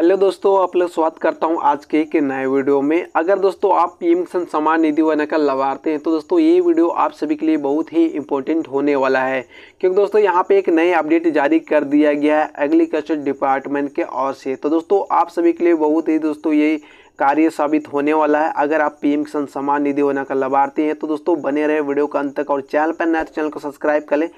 hello दोस्तों आप लोग स्वागत करता हूं आज के एक नए वीडियो में अगर दोस्तों आप पीएम किसान सम्मान निधि योजना का लाभार्थी हैं तो दोस्तों ये वीडियो आप सभी के लिए बहुत ही इंपॉर्टेंट होने वाला है क्योंकि दोस्तों यहां पे एक नए अपडेट जारी कर दिया गया है एग्रीकल्चर डिपार्टमेंट के ओर से तो दोस्तों आप सभी के लिए बहुत ही दोस्तों ये कार्य साबित होने वाला है अगर आप पीएम किसान सम्मान निधि योजना का लाभार्थी हैं तो दोस्तों बने रहे वीडियो का अंत तक और चैनल पर नए तो चैनल को सब्सक्राइब कर लें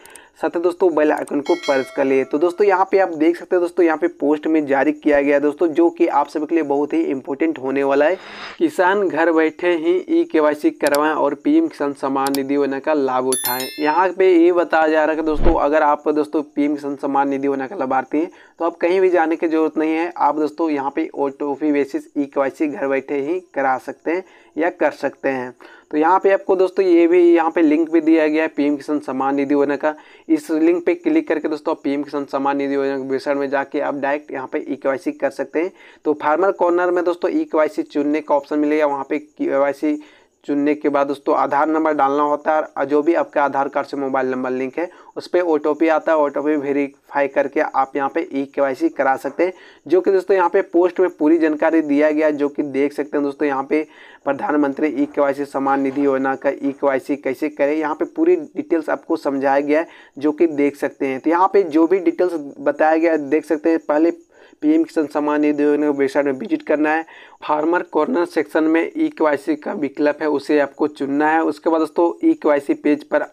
साथ ही दोस्तों बेल आइकन को प्रेस कर लिए तो दोस्तों यहाँ पे आप देख सकते हो दोस्तों यहाँ पे पोस्ट में जारी किया गया दोस्तों जो कि आप सबके लिए बहुत ही इंपॉर्टेंट होने वाला है किसान घर बैठे ही ई e के करवाएं और पीएम किसान सम्मान निधि योजना का लाभ उठाएं यहाँ पे ये बताया जा रहा है कि दोस्तों अगर आप दोस्तों पीएम किसान सम्मान निधि योजना का लाभार्थी हैं तो आप कहीं भी जाने की जरूरत नहीं है आप दोस्तों यहाँ पे ओटोफी बेसिस ई के घर बैठे ही करा सकते हैं या कर सकते हैं तो यहाँ पे आपको दोस्तों ये भी यहाँ पे लिंक भी दिया गया है पीएम किसान सम्मान निधि योजना का इस लिंक पे क्लिक करके दोस्तों पीएम किसान सम्मान निधि योजना के वेबसाइट में जाके आप डायरेक्ट यहाँ पे ई e कर सकते हैं तो फार्मर कॉर्नर में दोस्तों ई e चुनने का ऑप्शन मिलेगा वहाँ पे के e चुनने के बाद दोस्तों आधार नंबर डालना होता है और जो भी आपके आधार कार्ड से मोबाइल नंबर लिंक है उस पर ओ आता है ओ टी वेरीफाई करके आप यहाँ पे ई e के करा सकते हैं जो कि दोस्तों यहाँ पे पोस्ट में पूरी जानकारी दिया गया है जो कि देख सकते हैं दोस्तों यहाँ पे प्रधानमंत्री ई e के सम्मान निधि योजना का ई e के कैसे करें यहाँ पर पूरी डिटेल्स आपको समझाया गया है जो कि देख सकते हैं तो यहाँ पर जो भी डिटेल्स बताया गया देख सकते हैं पहले पीएम किसान सम्मान निधि योजना की वेबसाइट में विजिट करना है फार्मर कॉर्नर सेक्शन में ई e के का विकल्प है उसे आपको चुनना है उसके बाद दोस्तों ई के पेज पर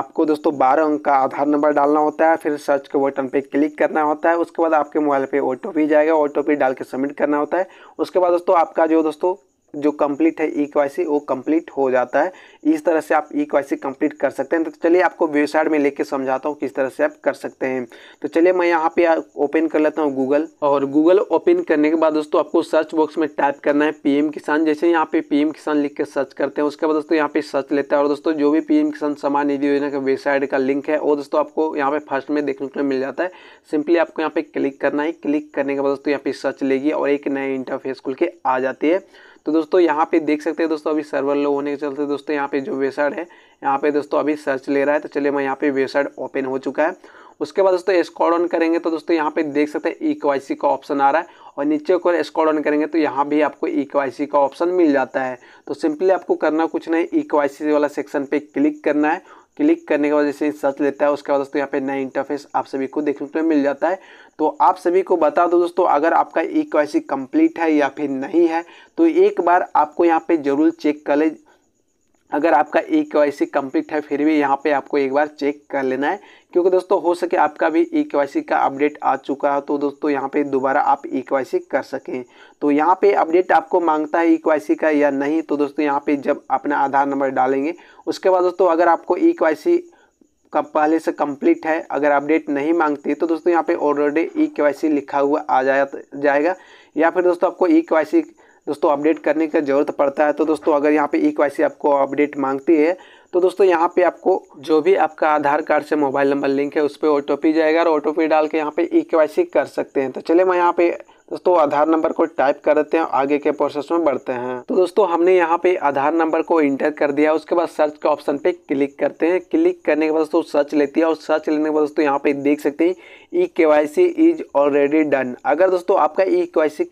आपको दोस्तों बारह अंक का आधार नंबर डालना होता है फिर सर्च के बटन पे क्लिक करना होता है उसके बाद आपके मोबाइल पे ओ जाएगा ओ डाल के सबमिट करना होता है उसके बाद दोस्तों आपका जो दोस्तों जो कंप्लीट है ई e के वो कंप्लीट हो जाता है इस तरह से आप ई के कंप्लीट कर सकते हैं तो चलिए आपको वेबसाइट में लेके समझाता हूँ किस तरह से आप कर सकते हैं तो चलिए मैं यहाँ पे ओपन कर लेता हूँ गूगल और गूगल ओपन करने के बाद दोस्तों आपको सर्च बॉक्स में टाइप करना है पीएम किसान जैसे यहाँ पे पीएम किसान लिख के सर्च करते हैं उसके बाद दोस्तों यहाँ पे सर्च लेता है और दोस्तों जो भी पीएम किसान समान निधि योजना का वेबसाइट का लिंक है वो दोस्तों आपको यहाँ पे फर्स्ट में देखने को मिल जाता है सिंपली आपको यहाँ पे क्लिक करना है क्लिक करने के बाद दोस्तों यहाँ पे सर्च लेगी और एक नए इंटरफेस खुल के आ जाती है तो दोस्तों यहाँ पे देख सकते हैं दोस्तों अभी सर्वर लो होने के चलते दोस्तों यहाँ पे जो वेबसाइट है यहाँ पे दोस्तों अभी सर्च ले रहा है तो चलिए मैं यहाँ पे वेबसाइट ओपन हो चुका है उसके बाद दोस्तों स्कॉड ऑन करेंगे तो दोस्तों यहाँ पे देख सकते हैं ई e का ऑप्शन आ रहा है और नीचे को स्कॉड ऑन करेंगे तो यहाँ भी आपको ई e का ऑप्शन मिल जाता है तो सिंपली आपको करना कुछ नहीं ई e वाला सेक्शन पे क्लिक करना है क्लिक करने के बाद जैसे सर्च लेता है उसके बाद दोस्तों यहाँ पे नया इंटरफेस आप सभी को देखने को मिल जाता है तो आप सभी को बता दो दोस्तों अगर आपका ई e कंप्लीट है या फिर नहीं है तो एक बार आपको यहाँ पे जरूर चेक कर ले अगर आपका ई के वाई सी कम्प्लीट है फिर भी यहाँ पे आपको एक बार चेक कर लेना है क्योंकि दोस्तों हो सके आपका भी ई के वाई सी का अपडेट आ चुका हो तो दोस्तों यहाँ पे दोबारा आप ई के वाई सी कर सकें तो यहाँ पे अपडेट आपको मांगता है ई के वाई सी का या नहीं तो दोस्तों यहाँ पे जब अपना आधार नंबर डालेंगे उसके बाद दोस्तों अगर आपको ई के का पहले से कंप्लीट है अगर अपडेट नहीं मांगती तो दोस्तों यहाँ पे ऑलरेडी ई के वाई सी लिखा हुआ आ जाएगा या फिर दोस्तों आपको ई के वाई सी दोस्तों अपडेट करने का ज़रूरत पड़ता है तो दोस्तों अगर यहाँ पे ई e आपको अपडेट मांगती है तो दोस्तों यहाँ पे आपको जो भी आपका आधार कार्ड से मोबाइल नंबर लिंक है उस पर ओ जाएगा और ओ डाल के यहाँ पे ई e के कर सकते हैं तो चले मैं यहाँ पे दोस्तों आधार नंबर को टाइप कर देते हैं आगे के प्रोसेस में बढ़ते हैं तो दोस्तों हमने यहाँ पे आधार नंबर को इंटर कर दिया उसके बाद सर्च के ऑप्शन पे क्लिक करते हैं क्लिक करने के बाद दोस्तों सर्च लेती है और सर्च लेने के बाद दोस्तों यहाँ पे देख सकते हैं E K Y C is already done अगर दोस्तों आपका ई के वाई सी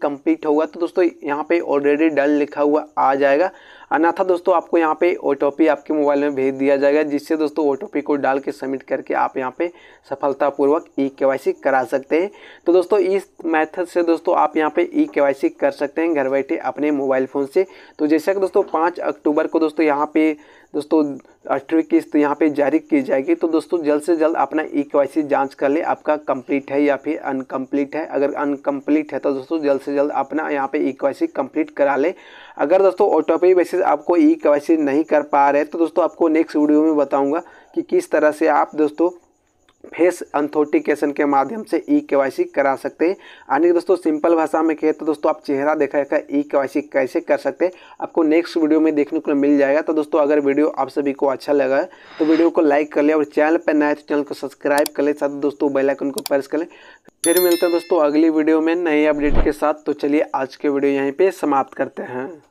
होगा तो दोस्तों यहाँ पे ऑलरेडी डन लिखा हुआ आ जाएगा अन्यथा दोस्तों आपको यहाँ पे ओ आपके मोबाइल में भेज दिया जाएगा जिससे दोस्तों ओ को डाल के सबमिट करके आप यहाँ पे सफलतापूर्वक ई के करा सकते हैं तो दोस्तों इस मेथड से दोस्तों आप यहाँ पे ई के कर सकते हैं घर बैठे अपने मोबाइल फ़ोन से तो जैसे कि दोस्तों पाँच अक्टूबर को दोस्तों यहाँ पे दोस्तों अठवीं किस्त तो यहाँ पे जारी की जाएगी तो दोस्तों जल्द से जल्द अपना ई e के जांच कर ले आपका कंप्लीट है या फिर अनकम्प्लीट है अगर अनकम्प्लीट है तो दोस्तों जल्द से जल्द अपना यहाँ पे ई के कंप्लीट करा लें अगर दोस्तों ऑटोपे बेसिस आपको ई e के नहीं कर पा रहे तो दोस्तों आपको नेक्स्ट वीडियो में बताऊँगा कि किस तरह से आप दोस्तों फेस अंथोटिकेशन के माध्यम से ई के करा सकते हैं यानी कि दोस्तों सिंपल भाषा में कहे तो दोस्तों आप चेहरा देखा देखा ई के कैसे कर सकते हैं आपको नेक्स्ट वीडियो में देखने को मिल जाएगा तो दोस्तों अगर वीडियो आप सभी को अच्छा लगा है तो वीडियो को लाइक कर लें और चैनल पर नए तो चैनल को सब्सक्राइब कर लें साथ दोस्तों बेलाइकन को प्रेस कर लें फिर मिलते हैं दोस्तों अगली वीडियो में नए अपडेट के साथ तो चलिए आज के वीडियो यहीं पर समाप्त करते हैं